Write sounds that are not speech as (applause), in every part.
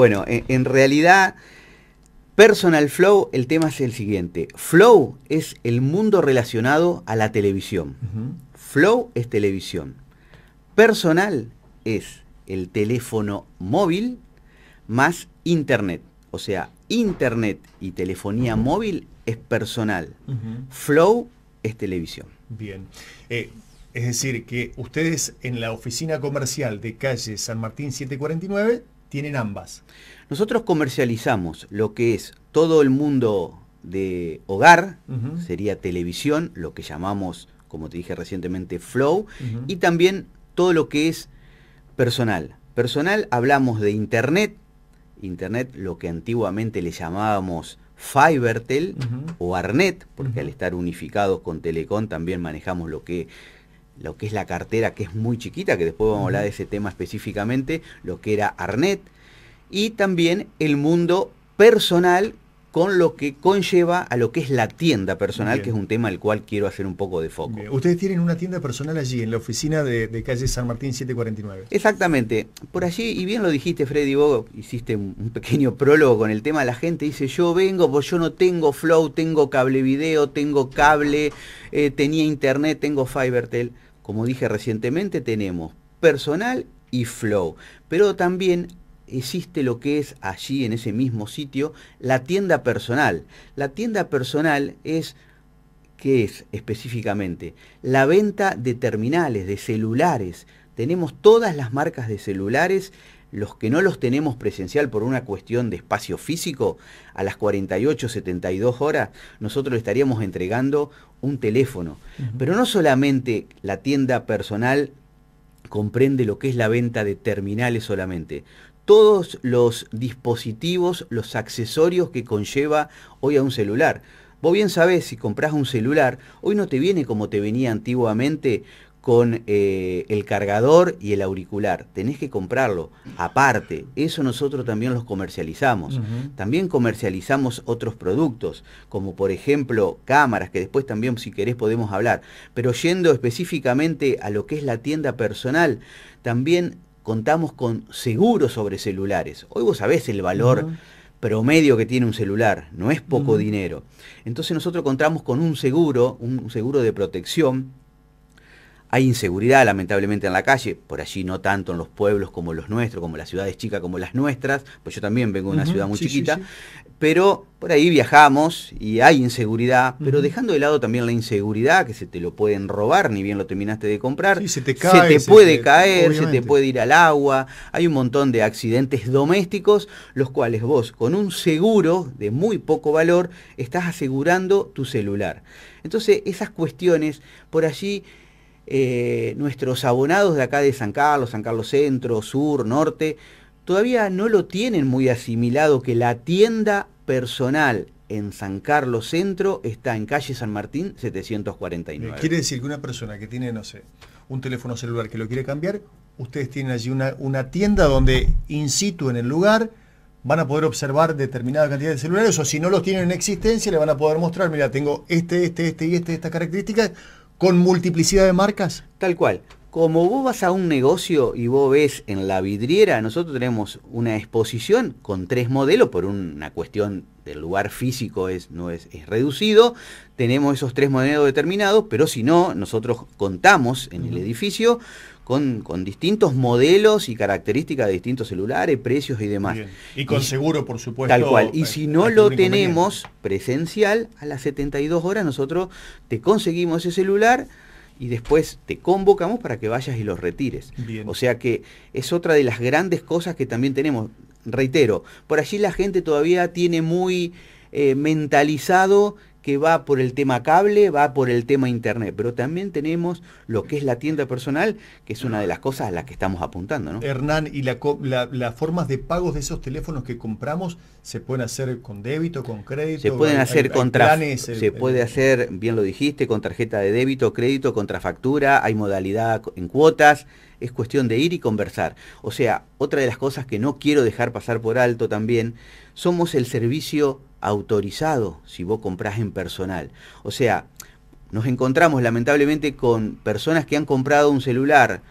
Bueno, e, en, realidad, Personal Flow, el tema es el siguiente. Flow es el mundo relacionado a la televisión. Flow es televisión. Personal es el teléfono móvil más internet. O sea, internet y telefonía móvil es personal. Flow es televisión. Bien. Eh, es decir, que ustedes en la oficina comercial de calle San Martín 749 tienen ambas. Nosotros comercializamos lo que es todo el mundo de hogar, sería televisión, lo que llamamos, como te dije recientemente, flow, y también todo lo que es personal. Personal hablamos de internet, internet lo que antiguamente le llamábamos Fibertel o Arnet, porque al estar unificados con Telecom también manejamos lo que lo que es la cartera, que es muy chiquita, que después vamos a hablar de ese tema específicamente, lo que era Arnet, y también el mundo personal con lo que conlleva a lo que es la tienda personal, que es un tema al cual quiero hacer un poco de foco. Ustedes tienen una tienda personal allí, en la oficina de, calle San Martín 749. Exactamente. Por allí, y bien lo dijiste, Freddy, vos hiciste un pequeño (laughs) prólogo con el tema, la gente dice, yo vengo, pues yo no tengo flow, tengo cable video, tengo cable, eh, tenía internet, tengo Fivertel. Como dije recientemente, tenemos personal y flow, pero también existe lo que es allí en ese mismo sitio la tienda personal. La tienda personal es ¿qué es específicamente? La venta de terminales, de celulares. Tenemos todas las marcas de celulares los que no los tenemos presencial por una cuestión de espacio físico, a las 48, 72 horas, nosotros estaríamos entregando un teléfono. Pero no solamente la tienda personal comprende lo que es la venta de terminales solamente. Todos los dispositivos, los accesorios que conlleva hoy a un celular. Vos bien sabés, si compras un celular, hoy no te viene como te venía antiguamente con eh, el cargador y el auricular. Tenés que comprarlo aparte. Eso nosotros también los comercializamos. También comercializamos otros productos, como por ejemplo cámaras, que después también si querés podemos hablar. Pero yendo específicamente a lo que es la tienda personal, también contamos con seguros sobre celulares. Hoy vos sabés el valor. promedio que tiene un celular, no es poco dinero. Entonces nosotros contamos con un seguro, un seguro de protección hay inseguridad, lamentablemente, en la calle, por allí no tanto en los pueblos como los nuestros, como las ciudades chicas como las nuestras, pues yo también vengo de una ciudad muy chiquita, pero por ahí viajamos y hay inseguridad, pero dejando de lado también la inseguridad, que se te lo pueden robar, ni bien lo terminaste de comprar, se te, se te puede caer, se te puede ir al agua, hay un montón de accidentes domésticos, los cuales vos con un seguro de muy poco valor estás asegurando tu celular. Entonces, esas cuestiones por allí eh, nuestros abonados de acá de San Carlos, San Carlos Centro, Sur, Norte, todavía no lo tienen muy asimilado que la tienda personal en San Carlos Centro está en calle San Martín 749. Eh, quiere decir que una persona que tiene, no sé, un teléfono celular que lo quiere cambiar, ustedes tienen allí una, una tienda donde in situ en el lugar van a poder observar determinada cantidad de celulares o si no los tienen en existencia le van a poder mostrar, mira, tengo este, este, este y este, estas características con multiplicidad de marcas. Tal cual. Como vos vas a un negocio y vos ves en la vidriera, nosotros tenemos una exposición con tres modelos, por una cuestión del lugar físico es, no es, es reducido, tenemos esos tres modelos determinados, pero si no, nosotros contamos en el edificio con, distintos modelos y características de distintos celulares, precios y demás. Y con seguro, por supuesto. Tal cual. Y si no lo tenemos presencial, a las 72 horas nosotros te conseguimos ese celular y después te convocamos para que vayas y los retires. Bien. O sea que es otra de las grandes cosas que también tenemos. Reitero, por allí la gente todavía tiene muy eh, mentalizado que va por el tema cable, va por el tema internet, pero también tenemos lo que es la tienda personal, que es una de las cosas a las que estamos apuntando. ¿no? Hernán, ¿y las la, formas de pagos de esos teléfonos que compramos se pueden hacer con débito, con crédito? Se pueden hacer con se eh, puede eh? hacer, bien lo dijiste, con tarjeta de débito, crédito, contrafactura, hay modalidad en cuotas, es cuestión de ir y conversar. O sea, otra de las cosas que no quiero dejar pasar por alto también, somos el servicio autorizado si vos comprás en personal. O sea, nos encontramos lamentablemente con personas que han comprado un celular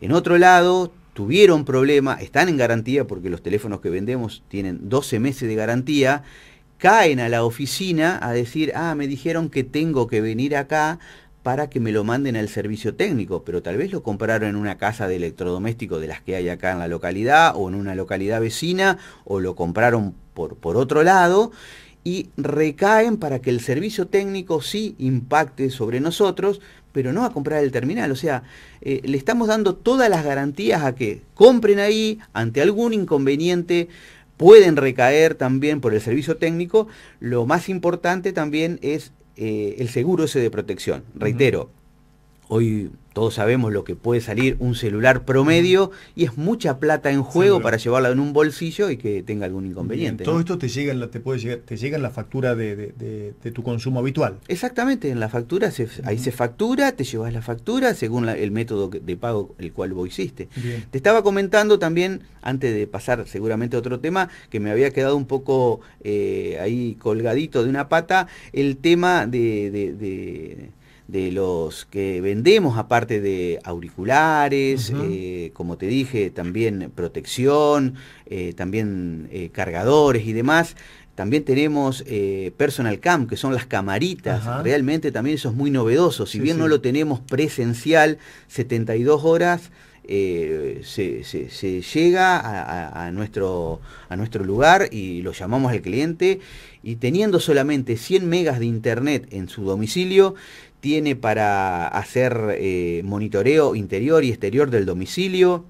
en otro lado, tuvieron problemas, están en garantía porque los teléfonos que vendemos tienen 12 meses de garantía, caen a la oficina a decir, ah, me dijeron que tengo que venir acá para que me lo manden al servicio técnico, pero tal vez lo compraron en una casa de electrodoméstico de las que hay acá en la localidad o en una localidad vecina o lo compraron por, por otro lado y recaen para que el servicio técnico sí impacte sobre nosotros, pero no a comprar el terminal. O sea, eh, le estamos dando todas las garantías a que compren ahí ante algún inconveniente pueden recaer también por el servicio técnico. Lo más importante también es eh, el seguro ese de protección. Reitero, Hoy todos sabemos lo que puede salir un celular promedio y es mucha plata en juego para llevarla en un bolsillo y que tenga algún inconveniente. todo esto te llega, en la, te puede te la factura de, tu consumo habitual. Exactamente, en la factura ahí se factura, te llevas la factura según el método de pago el cual vos hiciste. Te estaba comentando también, antes de pasar seguramente a otro tema, que me había quedado un poco eh, ahí colgadito de una pata, el tema de de los que vendemos, aparte de auriculares, eh, como te dije, también protección, eh, también eh, cargadores y demás. También tenemos Personal Cam, que son las camaritas. Realmente también eso es muy novedoso. Si bien no lo tenemos presencial 72 horas, eh, se, llega a, nuestro, lugar y lo llamamos al cliente y teniendo solamente 100 megas de internet en su domicilio, tiene para hacer eh, monitoreo interior y exterior del domicilio,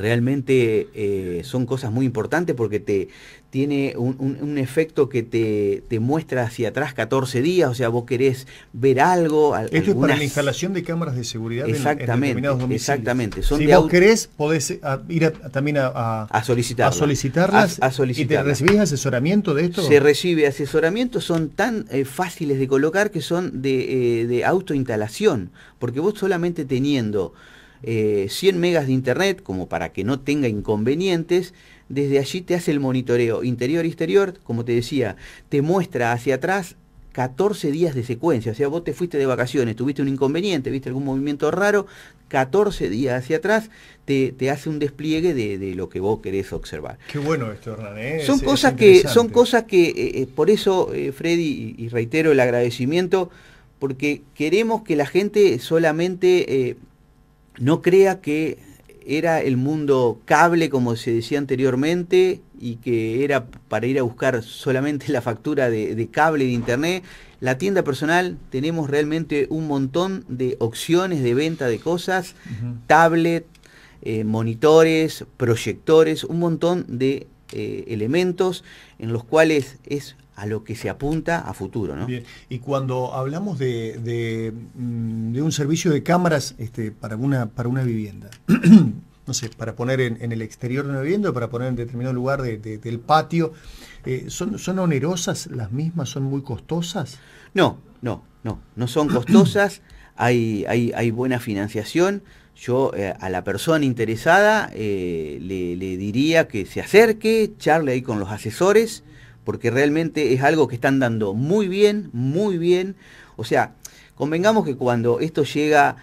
realmente eh, son cosas muy importantes porque te tiene un, efecto que te, muestra hacia atrás 14 días, o sea, vos querés ver algo. Esto es para la instalación de cámaras de seguridad exactamente, en, determinados Exactamente. Son si vos querés, podés eh, ir también a, solicitarlas. ¿Y te recibís asesoramiento de esto? Se recibe asesoramiento, son tan eh, fáciles de colocar que son de, de autoinstalación, porque vos solamente teniendo... 100 eh, megas de internet, como para que no tenga inconvenientes. Desde allí te hace el monitoreo interior-exterior, como te decía, te muestra hacia atrás 14 días de secuencia. O sea, vos te fuiste de vacaciones, tuviste un inconveniente, viste algún movimiento raro, 14 días hacia atrás te, hace un despliegue de, lo que vos querés observar. Qué bueno esto, Hernán. ¿eh? Son, cosas que, son cosas que, por eso, eh, Freddy, y, reitero el agradecimiento, porque queremos que la gente solamente no crea que era el mundo cable, como se decía anteriormente, y que era para ir a buscar solamente la factura de, cable de internet. La tienda personal, tenemos realmente un montón de opciones de venta de cosas, tablet, eh, monitores, proyectores, un montón de eh, elementos en los cuales es a lo que se apunta a futuro. ¿no? Bien. Y cuando hablamos de, mm, un servicio de cámaras este, para, una, para una vivienda, (clears throat) no sé, para poner en, el exterior de una vivienda, para poner en determinado lugar del patio, eh, ¿son, onerosas las mismas? ¿Son muy costosas? No, no, no, no son (clears throat) costosas, hay, hay, buena financiación. Yo eh, a la persona interesada eh, le, diría que se acerque, charle ahí con los asesores porque realmente es algo que están dando muy bien, muy bien. O sea, convengamos que cuando esto llega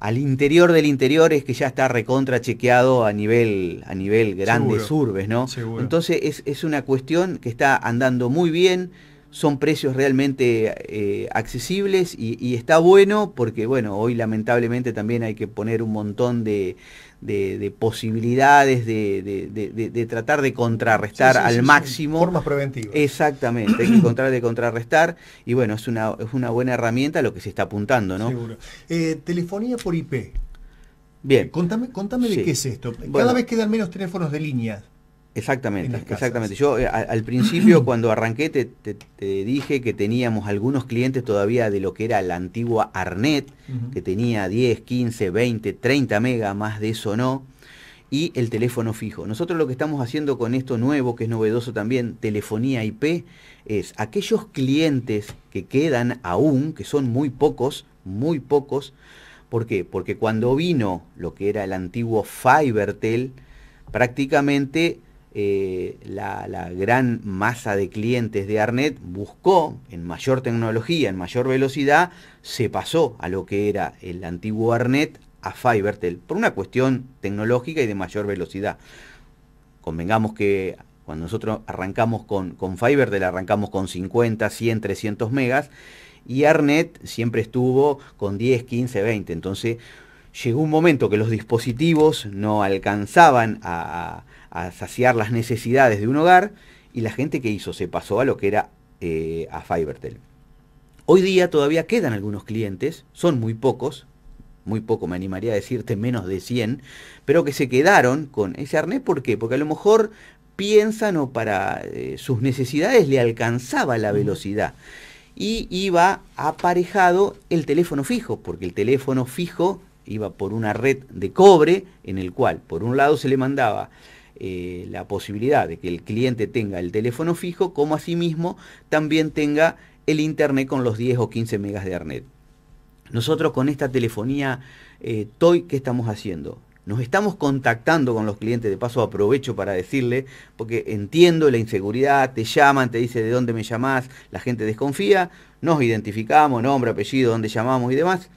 al interior del interior es que ya está recontra chequeado a nivel, a nivel grandes urbes, ¿no? Entonces es, una cuestión que está andando muy bien, son precios realmente eh, accesibles y, y, está bueno porque, bueno, hoy lamentablemente también hay que poner un montón de, de, posibilidades de, tratar de contrarrestar al máximo. Formas preventivas. Exactamente, hay que encontrar de contrarrestar y bueno, es una, es una buena herramienta lo que se está apuntando, ¿no? Eh, telefonía por IP. Bien. Contame, contame de qué es esto. Cada vez quedan menos teléfonos de línea. Exactamente, exactamente. Yo eh, al principio (clears throat) cuando arranqué te, te, dije que teníamos algunos clientes todavía de lo que era la antigua Arnet, que tenía 10, 15, 20, 30 mega más de eso no, y el teléfono fijo. Nosotros lo que estamos haciendo con esto nuevo, que es novedoso también, telefonía IP, es aquellos clientes que quedan aún, que son muy pocos, muy pocos, ¿por qué? Porque cuando vino lo que era el antiguo Fibertel, prácticamente eh, la, gran masa de clientes de Arnet buscó en mayor tecnología, en mayor velocidad, se pasó a lo que era el antiguo Arnet a FiberTel por una cuestión tecnológica y de mayor velocidad. Convengamos que cuando nosotros arrancamos con, con arrancamos con 50, 100, 300 megas y Arnet siempre estuvo con 10, 15, 20. Entonces, llegó un momento que los dispositivos no alcanzaban a, saciar las necesidades de un hogar y la gente que hizo se pasó a lo que era eh, a FiberTel. Hoy día todavía quedan algunos clientes, son muy pocos, muy poco, me animaría a decirte menos de 100, pero que se quedaron con ese arnés. ¿Por qué? Porque a lo mejor piensan o para eh, sus necesidades le alcanzaba la velocidad. Y iba aparejado el teléfono fijo, porque el teléfono fijo iba por una red de cobre en el cual por un lado se le mandaba eh, la posibilidad de que el cliente tenga el teléfono fijo como asimismo también tenga el internet con los 10 o 15 megas de Arnet. Nosotros con esta telefonía eh, TOY, ¿qué estamos haciendo? Nos estamos contactando con los clientes, de paso aprovecho para decirle, porque entiendo la inseguridad, te llaman, te dice de dónde me llamás, la gente desconfía, nos identificamos, nombre, apellido, dónde llamamos y demás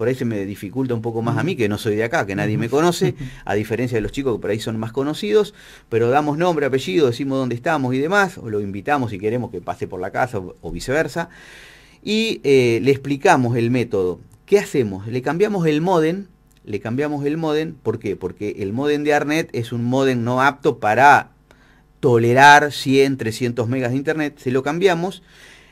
por ahí se me dificulta un poco más a mí, que no soy de acá, que nadie me conoce, (laughs) a diferencia de los chicos que por ahí son más conocidos, pero damos nombre, apellido, decimos dónde estamos y demás, o lo invitamos si queremos que pase por la casa o, viceversa, y eh, le explicamos el método. ¿Qué hacemos? Le cambiamos el modem, le cambiamos el modem, ¿por qué? Porque el modem de Arnet es un modem no apto para tolerar 100, 300 megas de internet, se lo cambiamos,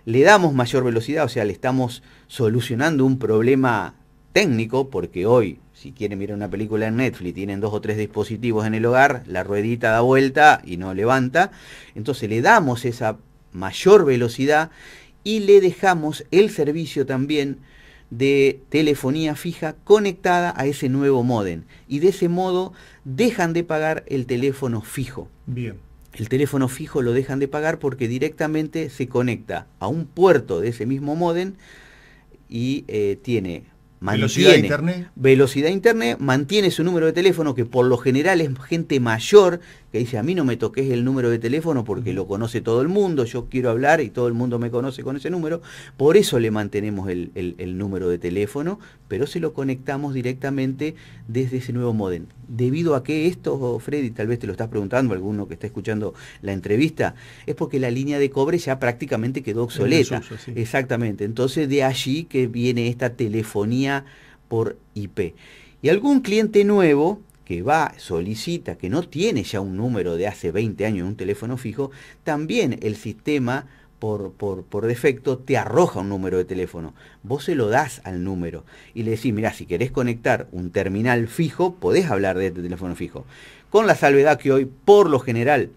le damos mayor velocidad, o sea, le estamos solucionando un problema técnico, porque hoy, si quieren mirar una película en Netflix, tienen dos o tres dispositivos en el hogar, la ruedita da vuelta y no levanta. Entonces le damos esa mayor velocidad y le dejamos el servicio también de telefonía fija conectada a ese nuevo modem. Y de ese modo dejan de pagar el teléfono fijo. Bien. El teléfono fijo lo dejan de pagar porque directamente se conecta a un puerto de ese mismo modem y eh, tiene velocidad internet. Velocidad internet, mantiene su número de teléfono, que por lo general es gente mayor, que dice, a mí no me toques el número de teléfono porque lo conoce todo el mundo, yo quiero hablar y todo el mundo me conoce con ese número. Por eso le mantenemos el, número de teléfono, pero se lo conectamos directamente desde ese nuevo modem. Debido a que esto, Freddy, tal vez te lo estás preguntando, alguno que está escuchando la entrevista, es porque la línea de cobre ya prácticamente quedó obsoleta. Exactamente. Entonces de allí que viene esta telefonía por IP. Y algún cliente nuevo que va, solicita, que no tiene ya un número de hace 20 años en un teléfono fijo, también el sistema por, por, por, defecto te arroja un número de teléfono. Vos se lo das al número y le decís, mira si querés conectar un terminal fijo, podés hablar de este teléfono fijo. Con la salvedad que hoy, por lo general,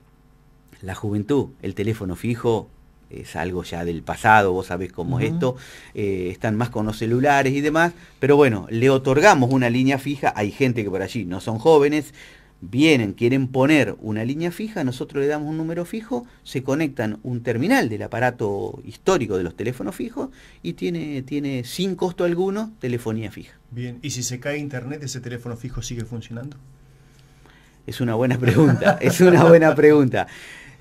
la juventud, el teléfono fijo es algo ya del pasado, vos sabés cómo es esto, eh, están más con los celulares y demás, pero bueno, le otorgamos una línea fija, hay gente que por allí no son jóvenes, vienen, quieren poner una línea fija, nosotros le damos un número fijo, se conectan un terminal del aparato histórico de los teléfonos fijos y tiene, tiene sin costo alguno telefonía fija. Bien, ¿y si se cae internet, ese teléfono fijo sigue funcionando? Es una buena pregunta, es una buena pregunta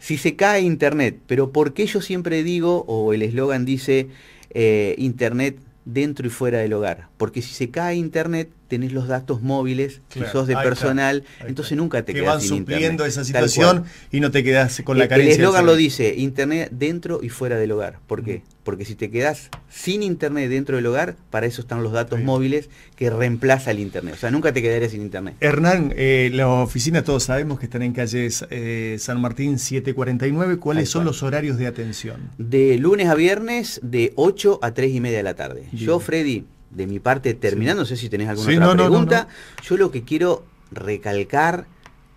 si se cae Internet, pero ¿por qué yo siempre digo, o el eslogan dice, eh, Internet dentro y fuera del hogar? Porque si se cae Internet, tenés los datos móviles, sos de personal, entonces nunca te entonces sin internet. te que van supliendo esa situación y no te quedás con la eh, carencia. El hogar lo dice, internet dentro y fuera del hogar. ¿Por qué? Porque si te quedás sin internet dentro del hogar, para eso están los datos móviles que reemplaza el internet. O sea, nunca te quedarás sin internet. Hernán, eh, las oficinas todos sabemos que están en calle eh, San Martín 749. ¿Cuáles son los horarios de atención? De lunes a viernes, de 8 a 3 y media de la tarde. Yo, Freddy, de mi parte terminando, no sé si tenés alguna otra pregunta. Yo lo que quiero recalcar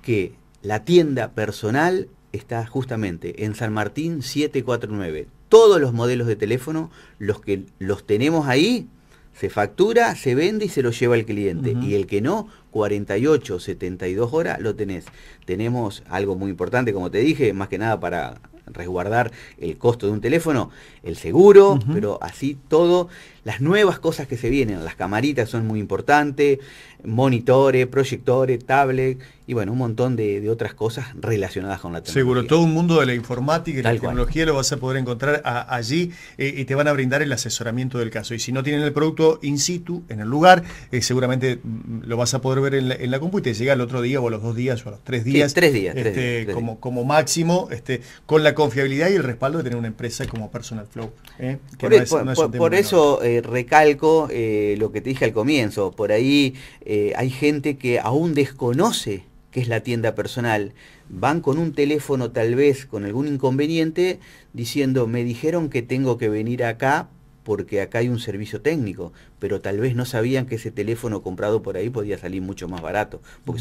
que la tienda personal está justamente en San Martín 749. Todos los modelos de teléfono, los que los tenemos ahí, se factura, se vende y se lo lleva el cliente. Y el que no, 48, 72 horas lo tenés. Tenemos algo muy importante, como te dije, más que nada para resguardar el costo de un teléfono, el seguro, pero así todo. Las nuevas cosas que se vienen, las camaritas son muy importantes, monitores, proyectores, tablet y bueno, un montón de, otras cosas relacionadas con la tecnología. Seguro, todo un mundo de la informática y la tecnología lo vas a poder encontrar allí eh, y te van a brindar el asesoramiento del caso. Y si no tienen el producto in situ, en el lugar, eh, seguramente mm, lo vas a poder ver en la, en compu y te llega el otro día o los dos días o los tres este, días. tres días, como, como máximo, este, con la confiabilidad y el respaldo de tener una empresa como Personal Flow. ¿eh? por, por eso recalco lo que te dije al comienzo, por ahí hay gente que aún desconoce que es la tienda personal, van con un teléfono tal vez con algún inconveniente diciendo, me dijeron que tengo que venir acá porque acá hay un servicio técnico, pero tal vez no sabían que ese teléfono comprado por ahí podía salir mucho más barato, porque